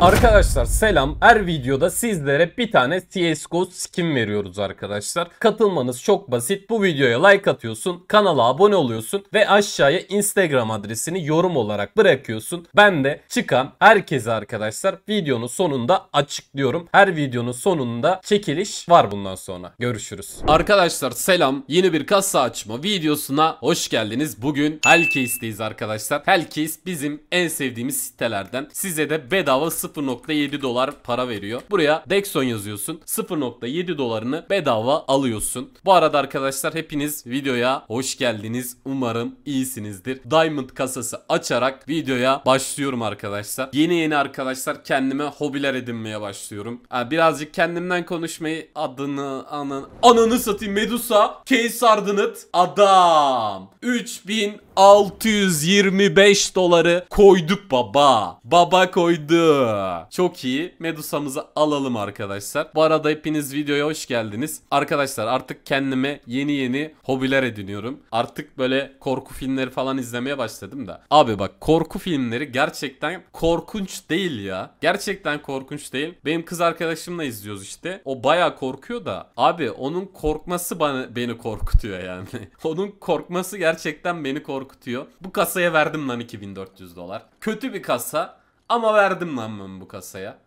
Arkadaşlar selam. Her videoda sizlere bir tane CSGO skin veriyoruz arkadaşlar. Katılmanız çok basit. Bu videoya like atıyorsun, kanala abone oluyorsun ve aşağıya Instagram adresini yorum olarak bırakıyorsun. Ben de çıkan herkese arkadaşlar videonun sonunda açıklıyorum. Her videonun sonunda çekiliş var bundan sonra. Görüşürüz. Arkadaşlar selam. Yeni bir kasa açma videosuna hoş geldiniz. Bugün Helcase'deyiz arkadaşlar. Helcase bizim en sevdiğimiz sitelerden. Size de bedava 0.7 dolar para veriyor. Buraya Dexon yazıyorsun. 0.7 dolarını bedava alıyorsun. Bu arada arkadaşlar hepiniz videoya hoş geldiniz. Umarım iyisinizdir. Diamond kasası açarak videoya başlıyorum arkadaşlar. Yeni yeni arkadaşlar kendime hobiler edinmeye başlıyorum. birazcık kendimden konuşmayı adını anın ananı satayım Medusa Case Ardenit adam 3000 625 doları koyduk baba. Baba koydu. Çok iyi. Medusa'mızı alalım arkadaşlar. Bu arada hepiniz videoya hoş geldiniz. Arkadaşlar artık kendime yeni yeni hobiler ediniyorum. Artık böyle korku filmleri falan izlemeye başladım da. Abi bak korku filmleri gerçekten korkunç değil ya. Gerçekten korkunç değil. Benim kız arkadaşımla izliyoruz işte. O baya korkuyor da. Abi onun korkması bana, beni korkutuyor yani. onun korkması gerçekten beni korkutuyor korkutuyor. Bu kasaya verdim lan 2400 dolar. Kötü bir kasa ama verdim lan ben bu kasaya.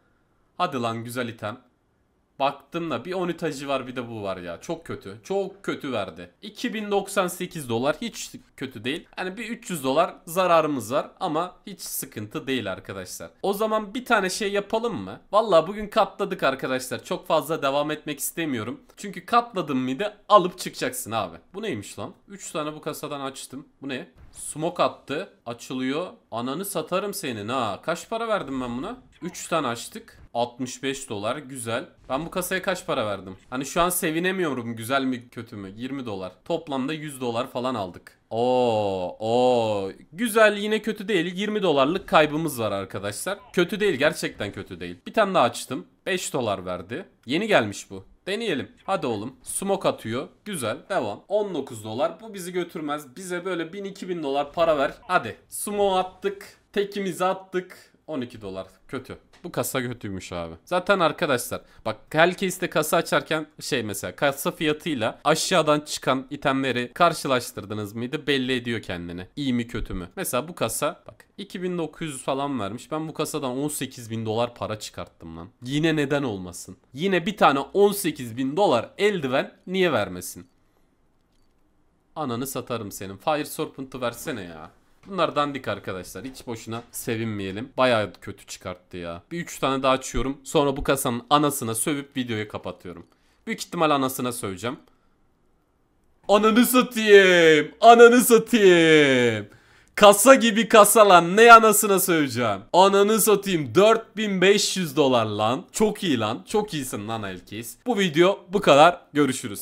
Hadi lan güzel item. Baktım da bir onitacı var bir de bu var ya. Çok kötü. Çok kötü verdi. 2098 dolar hiç kötü değil. Yani bir 300 dolar zararımız var ama hiç sıkıntı değil arkadaşlar. O zaman bir tane şey yapalım mı? Valla bugün katladık arkadaşlar. Çok fazla devam etmek istemiyorum. Çünkü katladım mı de alıp çıkacaksın abi. Bu neymiş lan? 3 tane bu kasadan açtım. Bu ne? Smoke attı. Açılıyor. Ananı satarım senin ha. Kaç para verdim ben buna? 3 tane açtık. 65 dolar güzel. Ben bu kasaya kaç para verdim? Hani şu an sevinemiyorum güzel mi kötü mü? 20 dolar. Toplamda 100 dolar falan aldık. Oo, o güzel yine kötü değil. 20 dolarlık kaybımız var arkadaşlar. Kötü değil gerçekten kötü değil. Bir tane daha açtım. 5 dolar verdi. Yeni gelmiş bu. Deneyelim. Hadi oğlum. Smoke atıyor. Güzel. Devam. 19 dolar. Bu bizi götürmez. Bize böyle 1000-2000 dolar para ver. Hadi. Smoke attık. Tekimizi attık. 12 dolar. Kötü. Bu kasa kötüymüş abi. Zaten arkadaşlar bak herkes de kasa açarken şey mesela kasa fiyatıyla aşağıdan çıkan itemleri karşılaştırdınız mıydı belli ediyor kendini. İyi mi kötü mü? Mesela bu kasa bak 2900 falan vermiş. Ben bu kasadan 18 bin dolar para çıkarttım lan. Yine neden olmasın? Yine bir tane 18 bin dolar eldiven niye vermesin? Ananı satarım senin. Fire Serpent'ı versene ya. Bunlar dandik arkadaşlar. Hiç boşuna sevinmeyelim. Bayağı kötü çıkarttı ya. Bir 3 tane daha açıyorum. Sonra bu kasanın anasına sövüp videoyu kapatıyorum. Büyük ihtimal anasına söveceğim. Ananı satayım. Ananı satayım. Kasa gibi kasa lan ne anasına söyleyeceğim. Ananı satayım 4500 dolar lan. Çok iyi lan. Çok iyisin lan Elkis. Bu video bu kadar. Görüşürüz.